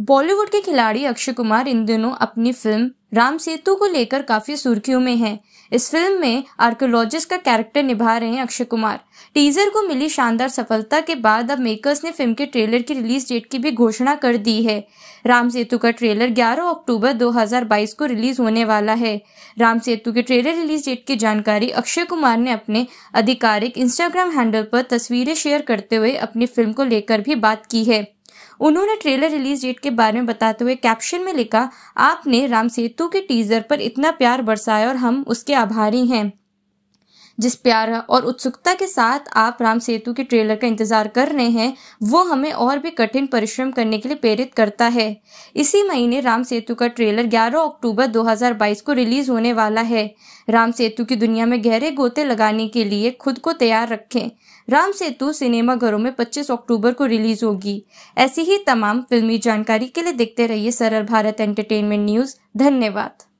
बॉलीवुड के खिलाड़ी अक्षय कुमार इन दिनों अपनी फिल्म राम सेतु को लेकर काफी सुर्खियों में हैं। इस फिल्म में आर्कोलॉजिस्ट का कैरेक्टर निभा रहे हैं अक्षय कुमार टीजर को मिली शानदार सफलता के बाद अब मेकर्स ने फिल्म के ट्रेलर की रिलीज डेट की भी घोषणा कर दी है राम सेतु का ट्रेलर 11 अक्टूबर 2022 को रिलीज होने वाला है राम सेतु के ट्रेलर रिलीज डेट की जानकारी अक्षय कुमार ने अपने आधिकारिक इंस्टाग्राम हैंडल पर तस्वीरें शेयर करते हुए अपनी फिल्म को लेकर भी बात की है उन्होंने ट्रेलर रिलीज डेट के बारे में बताते हुए कैप्शन में लिखा आपने राम सेतु के टीजर पर इतना प्यार बरसाया और हम उसके आभारी हैं जिस प्यार और उत्सुकता के साथ आप राम सेतु के ट्रेलर का इंतजार कर रहे हैं वो हमें और भी कठिन परिश्रम करने के लिए प्रेरित करता है इसी महीने राम सेतु का ट्रेलर 11 अक्टूबर 2022 को रिलीज होने वाला है राम सेतु की दुनिया में गहरे गोते लगाने के लिए खुद को तैयार रखें राम सेतु सिनेमा घरों में 25 अक्टूबर को रिलीज होगी ऐसी ही तमाम फिल्मी जानकारी के लिए देखते रहिए सरल भारत एंटरटेनमेंट न्यूज धन्यवाद